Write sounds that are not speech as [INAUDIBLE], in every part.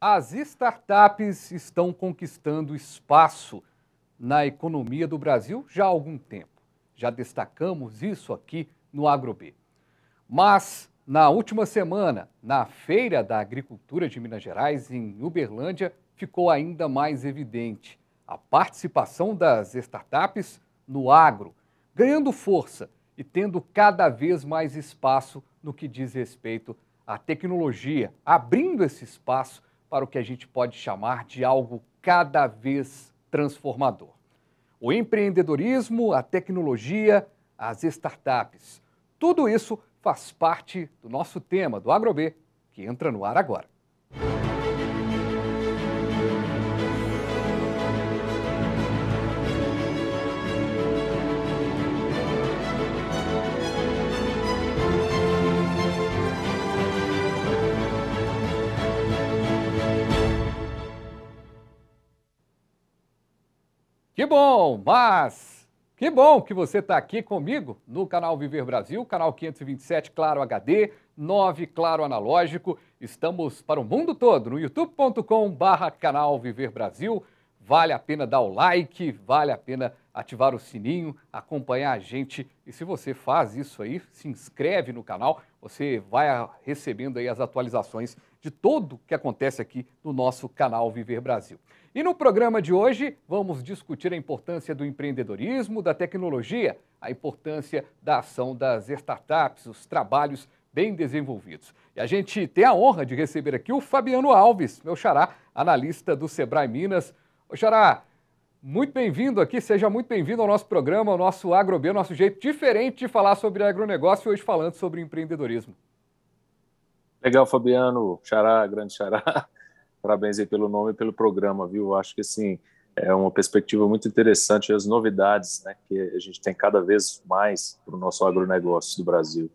As startups estão conquistando espaço na economia do Brasil já há algum tempo. Já destacamos isso aqui no AgroB. Mas, na última semana, na Feira da Agricultura de Minas Gerais, em Uberlândia, ficou ainda mais evidente a participação das startups no agro, ganhando força e tendo cada vez mais espaço no que diz respeito à tecnologia, abrindo esse espaço para o que a gente pode chamar de algo cada vez transformador. O empreendedorismo, a tecnologia, as startups. Tudo isso faz parte do nosso tema do AgroB, que entra no ar agora. Que bom, mas que bom que você está aqui comigo no canal Viver Brasil, canal 527 Claro HD, 9 Claro Analógico. Estamos para o mundo todo no youtube.com/barra canal Viver Brasil. Vale a pena dar o like, vale a pena ativar o sininho, acompanhar a gente. E se você faz isso aí, se inscreve no canal, você vai recebendo aí as atualizações de tudo que acontece aqui no nosso canal Viver Brasil. E no programa de hoje vamos discutir a importância do empreendedorismo, da tecnologia, a importância da ação das startups, os trabalhos bem desenvolvidos. E a gente tem a honra de receber aqui o Fabiano Alves, meu xará, analista do Sebrae Minas. Ô xará, muito bem-vindo aqui, seja muito bem-vindo ao nosso programa, ao nosso AgroB, nosso jeito diferente de falar sobre agronegócio e hoje falando sobre empreendedorismo. Legal, Fabiano, Xará, grande Xará. [LAUGHS] Parabéns aí pelo nome e pelo programa, viu? Acho que assim é uma perspectiva muito interessante as novidades, né, que a gente tem cada vez mais para o nosso agronegócio do Brasil.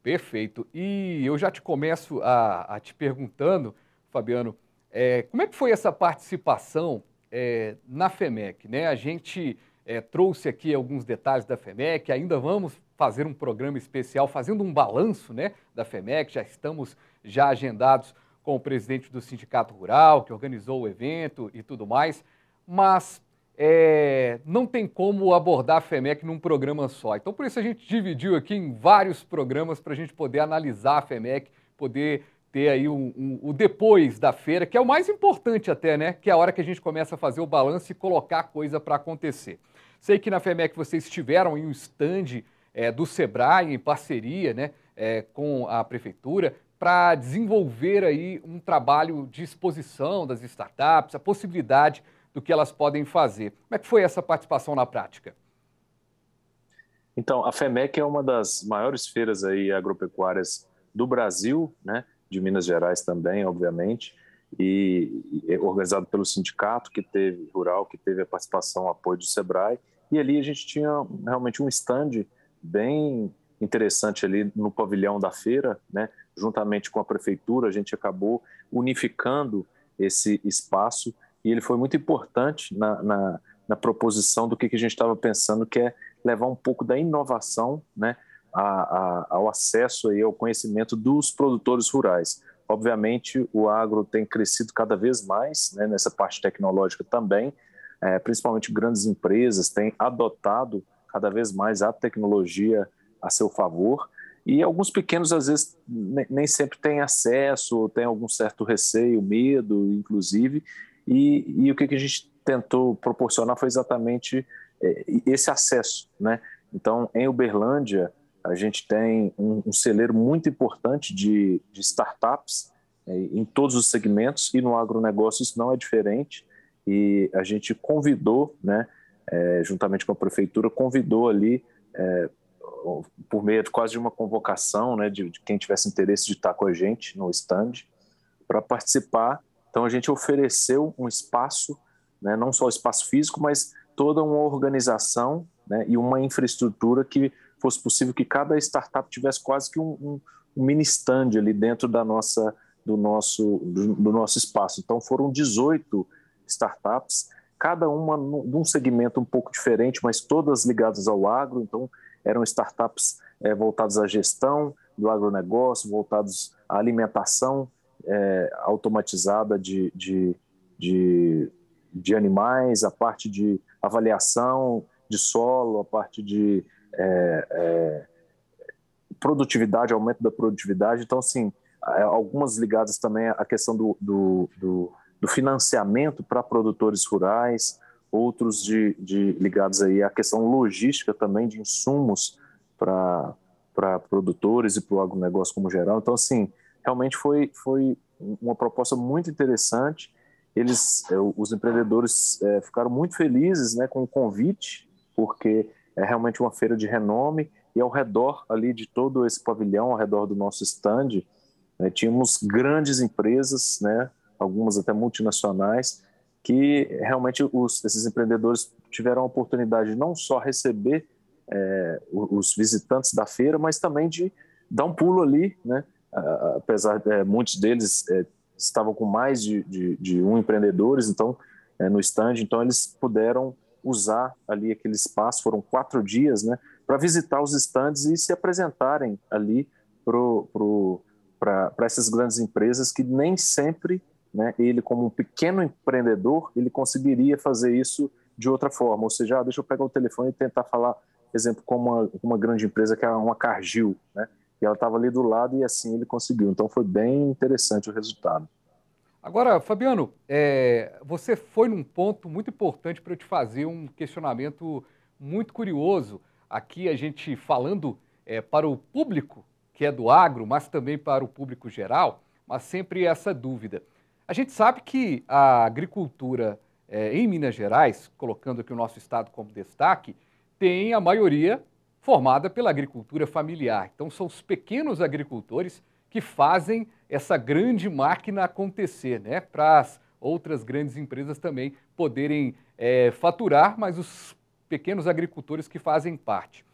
Perfeito. E eu já te começo a, a te perguntando, Fabiano, é, como é que foi essa participação é, na FEMEC? Né? A gente é, trouxe aqui alguns detalhes da FEMEC, ainda vamos fazer um programa especial fazendo um balanço né, da FEMEC, já estamos já agendados com o presidente do Sindicato Rural, que organizou o evento e tudo mais, mas é, não tem como abordar a FEMEC num programa só. Então, por isso a gente dividiu aqui em vários programas para a gente poder analisar a FEMEC, poder ter aí o um, um, um, depois da feira, que é o mais importante até, né? Que é a hora que a gente começa a fazer o balanço e colocar a coisa para acontecer. Sei que na FEMEC vocês estiveram em um stand é, do SEBRAE, em parceria né, é, com a Prefeitura, para desenvolver aí um trabalho de exposição das startups, a possibilidade do que elas podem fazer. Como é que foi essa participação na prática? Então, a FEMEC é uma das maiores feiras aí agropecuárias do Brasil, né? de Minas Gerais também, obviamente e, e organizado pelo sindicato que teve rural, que teve a participação, o apoio do Sebrae. E ali a gente tinha realmente um stand bem interessante ali no pavilhão da feira, né? Juntamente com a prefeitura, a gente acabou unificando esse espaço e ele foi muito importante na, na, na proposição do que, que a gente estava pensando, que é levar um pouco da inovação, né? A, a, ao acesso e ao conhecimento dos produtores rurais. Obviamente, o agro tem crescido cada vez mais né, nessa parte tecnológica também, é, principalmente grandes empresas têm adotado cada vez mais a tecnologia a seu favor. E alguns pequenos, às vezes, nem sempre têm acesso, ou têm algum certo receio, medo, inclusive. E, e o que, a gente tentou proporcionar foi exatamente é, esse acesso. Né? Então, em Uberlândia, a gente tem um, um celeiro muito importante de, de startups é, em todos os segmentos e no agronegócio isso não é diferente. E a gente convidou, né, é, juntamente com a prefeitura, convidou ali é, por meio de quase de uma convocação, né, de, de, quem tivesse interesse de estar com a gente no stand para participar. Então a gente ofereceu um espaço, né, não só espaço físico, mas toda uma organização né, e uma infraestrutura que fosse possível que cada startup tivesse quase que um, um, um mini stand ali dentro da nossa, do, nosso, do, do nosso espaço. Então foram 18 startups, cada uma num segmento um pouco diferente, mas todas ligadas ao agro. Então eram startups é, voltadas à gestão do agronegócio, voltados à alimentação é, automatizada de, de, de, de animais, a parte de avaliação de solo, a parte de é, é, produtividade, aumento da produtividade. Então, assim, é, algumas ligadas também à questão do, do, do, do financiamento para produtores rurais, outros de, de, ligados aí à questão logística também de insumos para para produtores e para o agronegócio como geral. Então, assim, realmente foi, foi uma proposta muito interessante. Eles, é, os empreendedores é, ficaram muito felizes né, com o convite, porque é realmente uma feira de renome e ao redor ali de todo esse pavilhão, ao redor do nosso stand, né, tínhamos grandes empresas, né, algumas até multinacionais, que realmente os, esses empreendedores tiveram a oportunidade de não só receber é, os visitantes da feira, mas também de dar um pulo ali, né? apesar de é, muitos deles é, estavam com mais de, de, de um empreendedores, então é, no stand, então eles puderam usar ali aquele espaço, foram quatro dias, né, para visitar os estandes e se apresentarem ali para essas grandes empresas que nem sempre né, ele, como um pequeno empreendedor, ele conseguiria fazer isso de outra forma. Ou seja, ah, deixa eu pegar o telefone e tentar falar, exemplo, com uma, uma grande empresa que é uma Cargill, né, e ela estava ali do lado e assim ele conseguiu. Então foi bem interessante o resultado. Agora, Fabiano, é, você foi num ponto muito importante para eu te fazer um questionamento muito curioso. Aqui a gente falando é, para o público que é do agro, mas também para o público geral, mas sempre essa dúvida. A gente sabe que a agricultura é, em Minas Gerais, colocando aqui o nosso estado como destaque, tem a maioria formada pela agricultura familiar. Então, são os pequenos agricultores que fazem essa grande máquina acontecer, né? Para as outras grandes empresas também poderem é, faturar, mas os pequenos agricultores que fazem parte.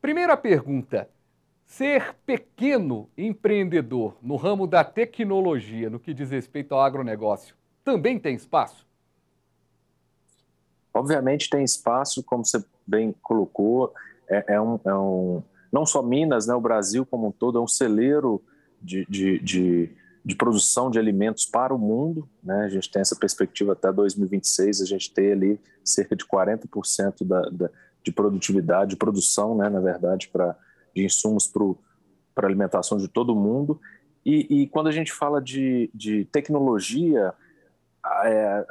Primeira pergunta: ser pequeno empreendedor no ramo da tecnologia, no que diz respeito ao agronegócio, também tem espaço? Obviamente tem espaço, como você bem colocou, é, é, um, é um, não só Minas, né, o Brasil como um todo é um celeiro de, de, de, de produção de alimentos para o mundo. Né? A gente tem essa perspectiva até 2026, a gente tem ali cerca de 40% da, da, de produtividade, de produção, né, na verdade, pra, de insumos para alimentação de todo o mundo. E, e, quando a gente fala de, de tecnologia, é,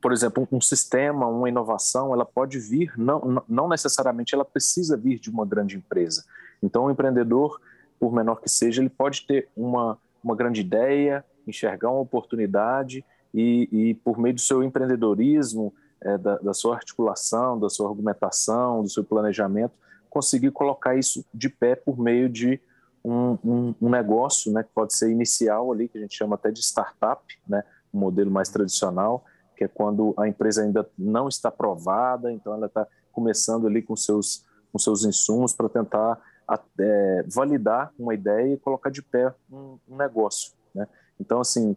por exemplo, um sistema, uma inovação, ela pode vir, não, não necessariamente ela precisa vir de uma grande empresa. Então, o empreendedor, por menor que seja, ele pode ter uma, uma grande ideia, enxergar uma oportunidade e, e por meio do seu empreendedorismo, é, da, da sua articulação, da sua argumentação, do seu planejamento, conseguir colocar isso de pé por meio de um, um, um, negócio, né, que pode ser inicial ali, que a gente chama até de startup, né, um modelo mais tradicional, que é quando a empresa ainda não está provada, então ela está começando ali com seus, com seus insumos para tentar é, validar uma ideia e colocar de pé um, negócio. Né? Então, assim,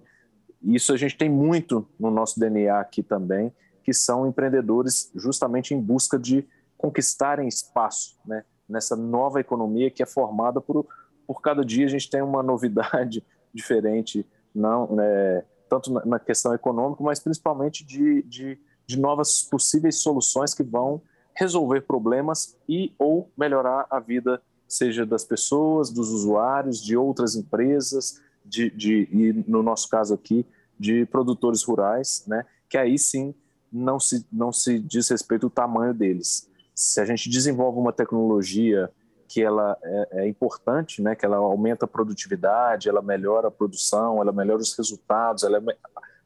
isso a gente tem muito no nosso DNA aqui também, que são empreendedores justamente em busca de conquistarem espaço né? nessa nova economia que é formada por, por cada dia a gente tem uma novidade [LAUGHS] diferente, não né? tanto na questão econômica, mas principalmente de, de, de novas possíveis soluções que vão resolver problemas e ou melhorar a vida, seja das pessoas, dos usuários, de outras empresas, de, de e no nosso caso aqui, de produtores rurais, né? que aí sim não se, não se diz respeito ao tamanho deles. Se a gente desenvolve uma tecnologia que ela é, é, importante, né? que ela aumenta a produtividade, ela melhora a produção, ela melhora os resultados, ela é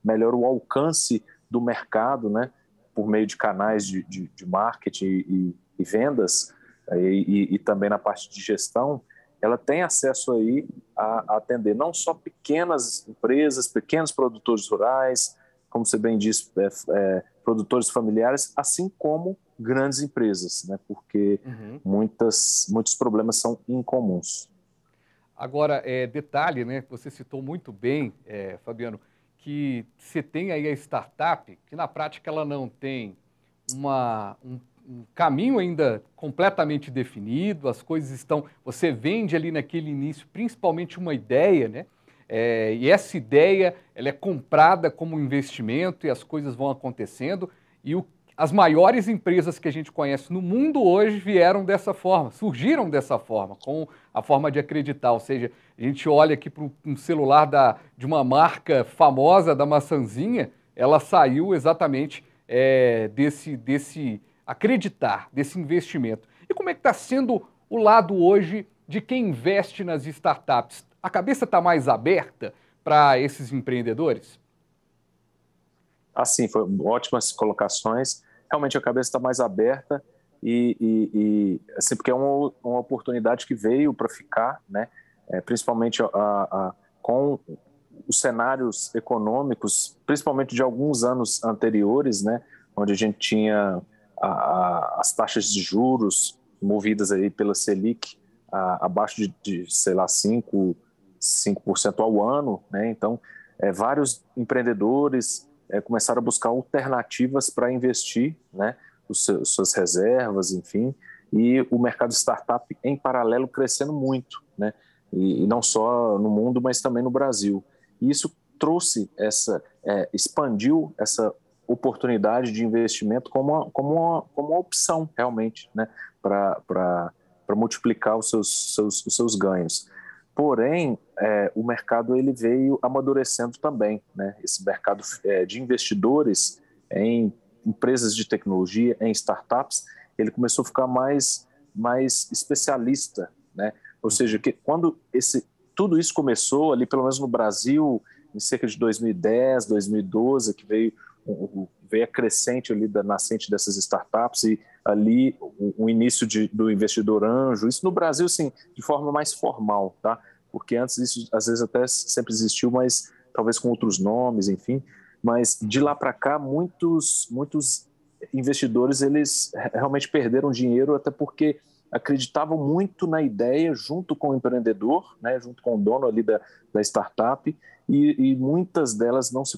melhora o alcance do mercado né? por meio de canais de, de, de marketing e, e vendas eh, e, e, e, também na parte de gestão, ela tem acesso aí a, a atender não só pequenas empresas, pequenos produtores rurais, como você bem disse, é, é, produtores familiares, assim como grandes empresas, né? porque uhum. muitas, muitos problemas são incomuns. Agora, é, detalhe, né, você citou muito bem, é, Fabiano, que você tem aí a startup, que na prática ela não tem uma, um, um, caminho ainda completamente definido, as coisas estão. Você vende ali naquele início principalmente uma ideia, né? É, e essa ideia ela é comprada como investimento e as coisas vão acontecendo. E o as maiores empresas que a gente conhece no mundo hoje vieram dessa forma, surgiram dessa forma, com a forma de acreditar. Ou seja, a gente olha aqui para um celular da, de uma marca famosa, da maçãzinha, ela saiu exatamente é, desse, desse acreditar, desse investimento. E como é que está sendo o lado hoje de quem investe nas startups? A cabeça está mais aberta para esses empreendedores? assim, foram ótimas colocações. Realmente a cabeça está mais aberta e, e, e, assim, porque é uma, uma oportunidade que veio para ficar, né? É, principalmente a, a, com os cenários econômicos, principalmente de alguns anos anteriores, né? Onde a gente tinha a, as taxas de juros movidas aí pela Selic abaixo de, de, sei lá, 5%, 5 ao ano, né? Então, é, vários empreendedores é, começaram a buscar alternativas para investir, né, os seus, suas reservas, enfim, e o mercado startup em paralelo crescendo muito, né, e, e não só no mundo, mas também no Brasil. E isso trouxe essa, é, expandiu essa oportunidade de investimento como uma, como uma, como uma opção realmente, né, para multiplicar os seus, seus, os seus ganhos. Porém, é, o mercado ele veio amadurecendo também, né? Esse mercado é, de investidores em empresas de tecnologia, em startups, ele começou a ficar mais mais especialista, né? Ou seja, que quando esse tudo isso começou ali, pelo menos no Brasil, em cerca de 2010, 2012, que veio o, vê a crescente ali da nascente dessas startups e ali o, o início de, do investidor anjo, isso no Brasil, sim, de forma mais formal, tá? Porque antes isso às vezes até sempre existiu, mas talvez com outros nomes, enfim. Mas de lá para cá, muitos, muitos investidores eles realmente perderam dinheiro até porque acreditavam muito na ideia junto com o empreendedor, né, junto com o dono ali da, da startup, e, e, muitas delas não se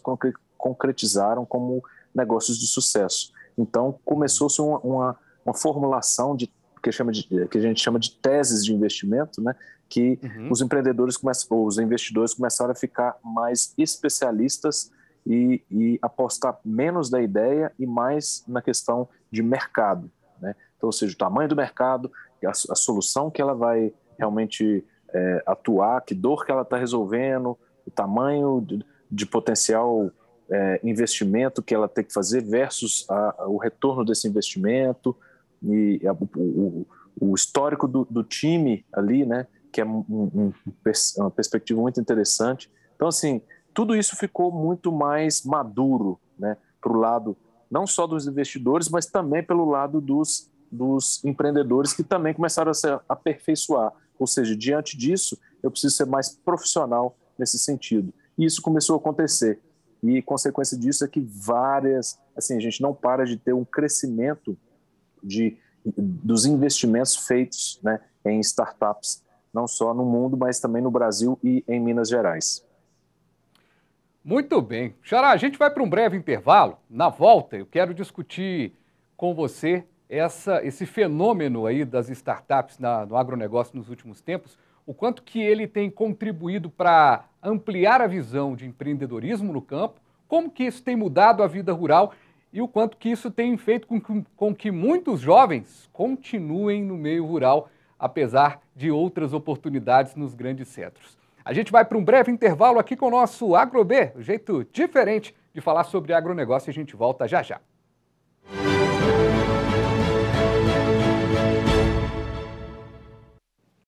concretizaram como negócios de sucesso. Então, começou-se uma, uma, uma, formulação de que, chama de que a gente chama de teses de investimento, né? que uhum. os empreendedores, começam, os investidores começaram a ficar mais especialistas e, e, apostar menos da ideia e mais na questão de mercado. Né? Então, ou seja, o tamanho do mercado, a, a solução que ela vai realmente é, atuar, que dor que ela está resolvendo, o tamanho de, de potencial é, investimento que ela tem que fazer versus a, a, o retorno desse investimento e a, o, o, histórico do, do, time ali, né? Que é um, um, uma perspectiva muito interessante. Então, assim, tudo isso ficou muito mais maduro, né? Para o lado não só dos investidores, mas também pelo lado dos, dos empreendedores que também começaram a se aperfeiçoar. Ou seja, diante disso, eu preciso ser mais profissional nesse sentido. E isso começou a acontecer e consequência disso é que várias, assim, a gente não para de ter um crescimento de, dos investimentos feitos né, em startups, não só no mundo, mas também no Brasil e em Minas Gerais. Muito bem. Xará, a gente vai para um breve intervalo. Na volta, eu quero discutir com você essa, esse fenômeno aí das startups na, no agronegócio nos últimos tempos, o quanto que ele tem contribuído para ampliar a visão de empreendedorismo no campo, como que isso tem mudado a vida rural e o quanto que isso tem feito com que, com que muitos jovens continuem no meio rural, apesar de outras oportunidades nos grandes centros. A gente vai para um breve intervalo aqui com o nosso AgroB, um jeito diferente de falar sobre agronegócio e a gente volta já já.